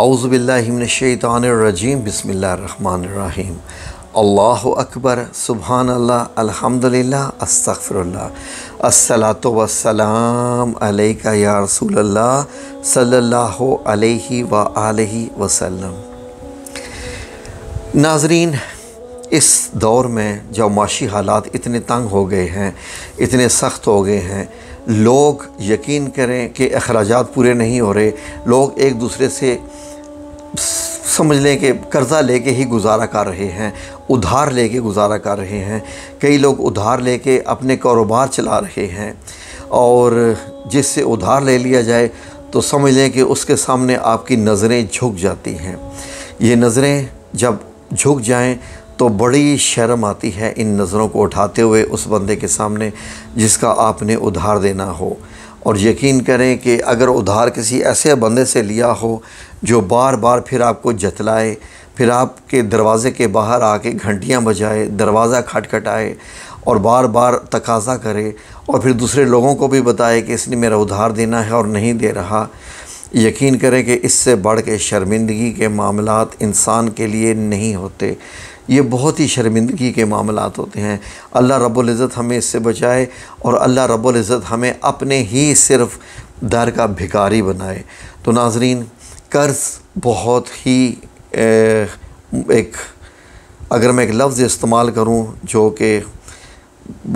अउज़बिल्लिमिनशैतानरजीम बसमीम अल्लाह अकबर सुबहान अल्लाह अलहमदिल्ला अस्तफ़रल्ला अस्सलात का अलैका या रसूल्ला सल्लल्लाहु व आलिहि नाजरीन इस दौर में जो माशी हालात इतने तंग हो गए हैं इतने सख्त हो गए हैं लोग यकीन करें कि अखराज पूरे नहीं हो रहे लोग एक दूसरे से समझ लें कि कर्ज़ा लेके ही गुजारा कर रहे हैं उधार लेके गुजारा कर रहे हैं कई लोग उधार लेके अपने कारोबार चला रहे हैं और जिससे उधार ले लिया जाए तो समझ लें कि उसके सामने आपकी नज़रें झुक जाती हैं ये नज़रें जब झुक जाएं तो बड़ी शर्म आती है इन नज़रों को उठाते हुए उस बंदे के सामने जिसका आपने उधार देना हो और यकीन करें कि अगर उधार किसी ऐसे बंदे से लिया हो जो बार बार फिर आपको जतलाए फिर आपके दरवाज़े के बाहर आके घंटियां बजाए दरवाज़ा खटखटाए और बार बार तकाजा करे और फिर दूसरे लोगों को भी बताए कि इसने मेरा उधार देना है और नहीं दे रहा यकीन करें कि इससे बढ़ के शर्मिंदगी के मामला इंसान के लिए नहीं होते ये बहुत ही शर्मिंदगी के मामला होते हैं अल्लाह रब्ज़त हमें इससे बचाए और अल्लाह रब्ज़त हमें अपने ही सिर्फ दर का भिकारी बनाए तो नाजरीन कर्ज़ बहुत ही एक अगर मैं एक लफ्ज़ इस्तेमाल करूँ जो कि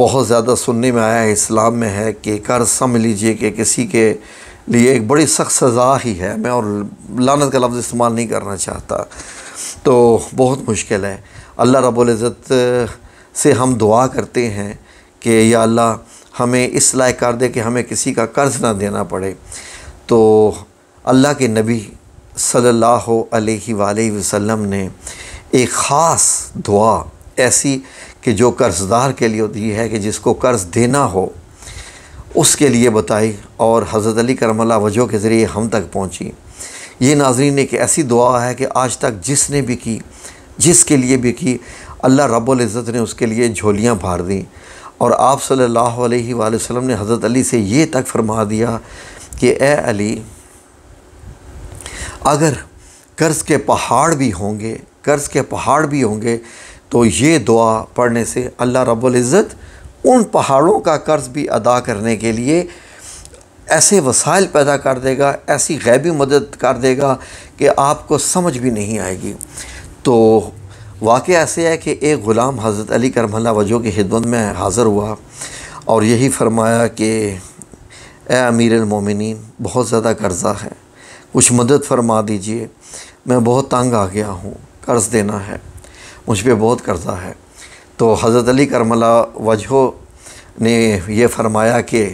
बहुत ज़्यादा सुनने में आया है इस्लाम में है कि कर्ज़ समझ लीजिए कि किसी के लिए एक बड़ी सख्त सज़ा ही है मैं और लानत का लफ्ज़ इस्तेमाल नहीं करना चाहता तो बहुत मुश्किल है अल्लाह रबुल्ज़त से हम दुआ करते हैं कि या अल्लाह हमें इस लायक कर दे कि हमें किसी का कर्ज़ ना देना पड़े तो अल्लाह के नबी सल्लल्लाहु अलैहि वसल्लम ने एक ख़ास दुआ ऐसी कि जो कर्ज़दार के लिए होती है कि जिसको कर्ज़ देना हो उसके लिए बताई और हज़रत अली करमला वजह के ज़रिए हम तक पहुँची ये नाजरीन एक ऐसी दुआ है कि आज तक जिसने भी की जिसके लिए भी कि अल्लाह रब्ज़त ने उसके लिए झोलियाँ भार दी और आप सल्लल्लाहु अलैहि वसल्लम ने हज़रत अली से ये तक फरमा दिया कि ए अली अगर कर्ज़ के पहाड़ भी होंगे कर्ज़ के पहाड़ भी होंगे तो ये दुआ पढ़ने से अल्लाह रब्ज़त उन पहाड़ों का कर्ज़ भी अदा करने के लिए ऐसे वसाइल पैदा कर देगा ऐसी गैबी मदद कर देगा कि आपको समझ भी नहीं आएगी तो वाक़ ऐसे है कि एक ग़ुलाम हज़रत अली करमल्ला वजह की खिदमत में हाज़िर हुआ और यही फरमाया कि ए अमीर अमीरमिन बहुत ज़्यादा कर्ज़ा है कुछ मदद फरमा दीजिए मैं बहुत तंग आ गया हूँ कर्ज़ देना है मुझ पर बहुत कर्ज़ा है तो हज़रत अली करमला वजह ने यह फरमाया कि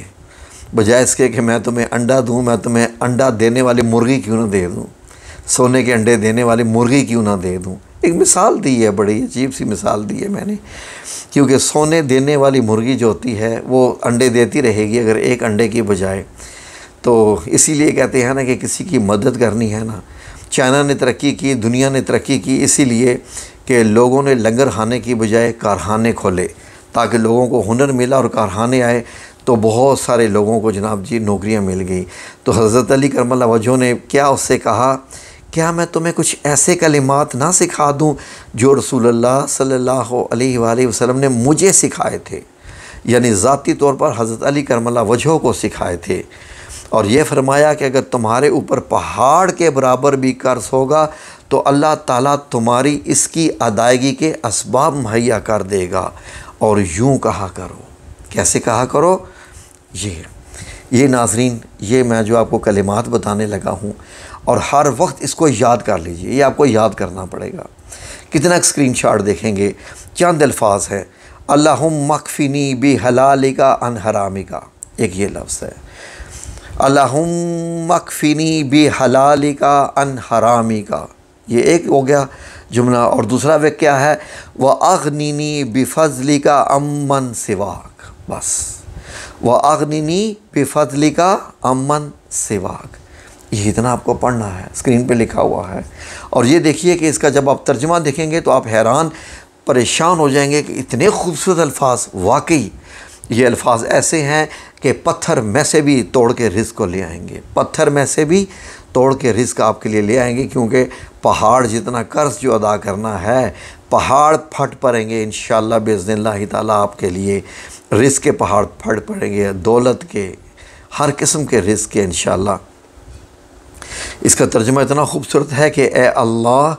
बजाय इसके कि मैं तुम्हें अंडा दूँ मैं तुम्हें अंडा देने वाली मुर्गी क्यों ना दे दूँ सोने के अंडे देने वाली मुर्गी क्यों ना दे दूँ एक मिसाल दी है बड़ी अजीब सी मिसाल दी है मैंने क्योंकि सोने देने वाली मुर्गी जो होती है वो अंडे देती रहेगी अगर एक अंडे की बजाय तो इसीलिए कहते हैं ना कि किसी की मदद करनी है ना चाइना ने तरक्की की दुनिया ने तरक्की की इसीलिए कि लोगों ने लंगर खाने की बजाय कारखाने खोले ताकि लोगों को हुनर मिला और कारखाने आए तो बहुत सारे लोगों को जनाब जी नौकरियां मिल गई तो हज़रत अली करमल वजह ने क्या उससे कहा क्या मैं तुम्हें कुछ ऐसे कलिमात ना सिखा दूँ जो रसूलुल्लाह सल्लल्लाहु अलैहि वसल्लम ने मुझे सिखाए थे यानी ज़ाती तौर पर हज़रत अली करमला वजहों को सिखाए थे और ये फरमाया कि अगर तुम्हारे ऊपर पहाड़ के बराबर भी कर्ज होगा तो अल्लाह ताला तुम्हारी इसकी अदायगी के इसबाब मुहैया कर देगा और यूँ कहा करो कैसे कहा करो ये ये नाजरीन ये मैं जो आपको कलिमात बताने लगा हूँ और हर वक्त इसको याद कर लीजिए ये आपको याद करना पड़ेगा कितना स्क्रीन शॉट देखेंगे चंद अल्फाज हैं अल्लाह मकफिनी बे हलाली का अन हरामिका का एक ये लफ्ज़ है अल्लाह मकफिनी बे हलाली का अन हरामिका का ये एक हो गया जुमला और दूसरा वे क्या है वह अगनीनी बेफजली का अमन सिवाक बस व अग्निनी बेफजली का अमन सेवाग ये इतना आपको पढ़ना है स्क्रीन पे लिखा हुआ है और ये देखिए कि इसका जब आप तर्जमा देखेंगे तो आप हैरान परेशान हो जाएंगे कि इतने खूबसूरत अल्फाज वाकई ये अल्फाज ऐसे हैं कि पत्थर में से भी तोड़ के रिज को ले आएंगे पत्थर में से भी तोड़ के रिज आपके लिए ले आएंगे क्योंकि पहाड़ जितना कर्ज जो अदा करना है पहाड़ फट पड़ेंगे इन शाला बेजन आपके लिए रिस्क के पहाड़ फट पड़ेंगे दौलत के हर किस्म के रिस्क के इन इसका तर्जमा इतना खूबसूरत है कि ए अल्लाह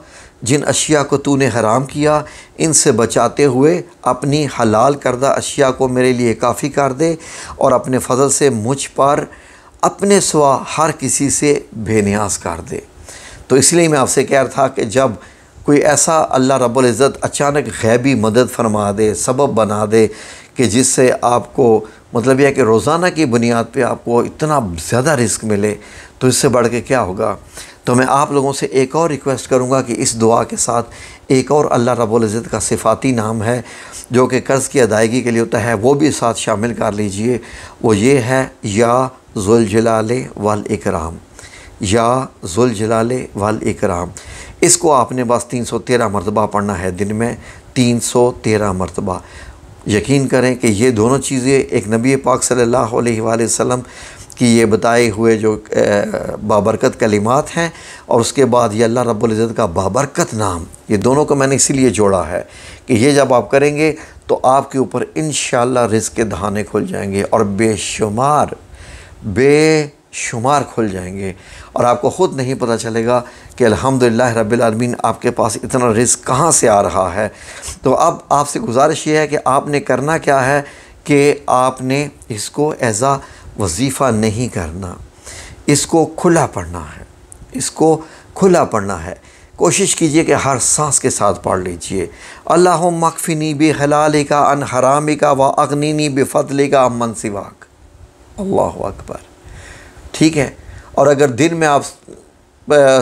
जिन अशिया को तूने हराम किया इनसे बचाते हुए अपनी हलाल करदा अशिया को मेरे लिए काफ़ी कर दे और अपने फजल से मुझ पर अपने सवा हर किसी से बेनियाज कर दे तो इसलिए मैं आपसे कह रहा था कि जब कोई ऐसा अल्लाह रब्ज़त अचानक गैबी मदद फरमा दे सबब बना दे कि जिससे आपको मतलब यह कि रोज़ाना की बुनियाद पे आपको इतना ज़्यादा रिस्क मिले तो इससे बढ़ के क्या होगा तो मैं आप लोगों से एक और रिक्वेस्ट करूँगा कि इस दुआ के साथ एक और अल्लाह रबुल्ज़त का सिफाती नाम है जो कि कर्ज़ की अदायगी के लिए होता है वो भी साथ शामिल कर लीजिए वो ये है या जुलजलाल वाल इकराम या जुलजलाल वाल इकराम इसको आपने बस तीन सौ तेरह मरतबा पढ़ना है दिन में तीन सौ तेरह मरतबा यकीन करें कि ये दोनों चीज़ें एक नबी पाक सल्लल्लाहु अलैहि वसल्लम कि ये बताए हुए जो बाबरकत कलिमात हैं और उसके बाद ये अल्लाह रब्ज़त का बाबरकत नाम ये दोनों को मैंने इसीलिए जोड़ा है कि ये जब आप करेंगे तो आपके ऊपर इन शज के दहाने खुल जाएंगे और बेशुमार बे शुमार खुल जाएंगे और आपको ख़ुद नहीं पता चलेगा कि अल्हम्दुलिल्लाह रब्बिल आलमीन आपके पास इतना रिस्क कहाँ से आ रहा है तो अब आपसे गुजारिश ये है कि आपने करना क्या है कि आपने इसको एज़ आ वजीफ़ा नहीं करना इसको खुला पढ़ना है इसको खुला पढ़ना है कोशिश कीजिए कि हर सांस के साथ पढ़ लीजिए अल्लाह मकफिनी बे हलालिका अन हरामिका व अगनीनी बेफतलिका मनसिवाक अल्लाह अकबर ठीक है और अगर दिन में आप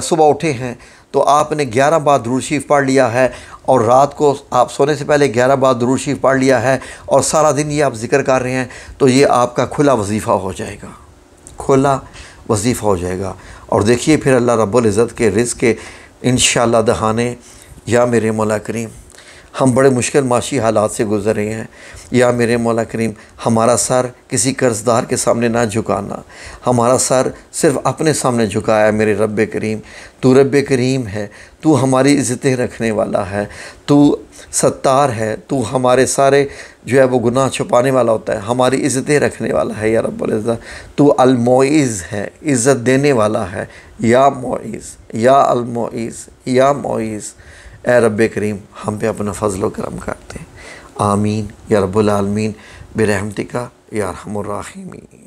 सुबह उठे हैं तो आपने 11 बार दुरूद शरीफ पढ़ लिया है और रात को आप सोने से पहले 11 बार दुरूद शरीफ पढ़ लिया है और सारा दिन ये आप जिक्र कर रहे हैं तो ये आपका खुला वजीफ़ा हो जाएगा खुला वजीफ़ा हो जाएगा और देखिए फिर अल्लाह रब्बुल इज़्ज़त के रिज़ के इन दहाने या मेरे मौला करीम हम बड़े मुश्किल माशी हालात से गुज़र रहे हैं या मेरे मौला करीम हमारा सर किसी कर्जदार के सामने ना झुकाना हमारा सर सिर्फ अपने सामने झुकाया मेरे रब करीम तू रब करीम है तू हमारी इज़्ज़तें रखने वाला है तू सत्तार है तू हमारे सारे जो है वो गुनाह छुपाने वाला होता है हमारी इज़्ज़तें रखने वाला है या रब तो अलमोइज़ है इज़्ज़त देने वाला है या मोइज़ या अलमोइज़ या मोइज़ ए रब करीम हम पे अपना फजल करम करते हैं आमीन या रबालमीन बरहमतिका या रहमीन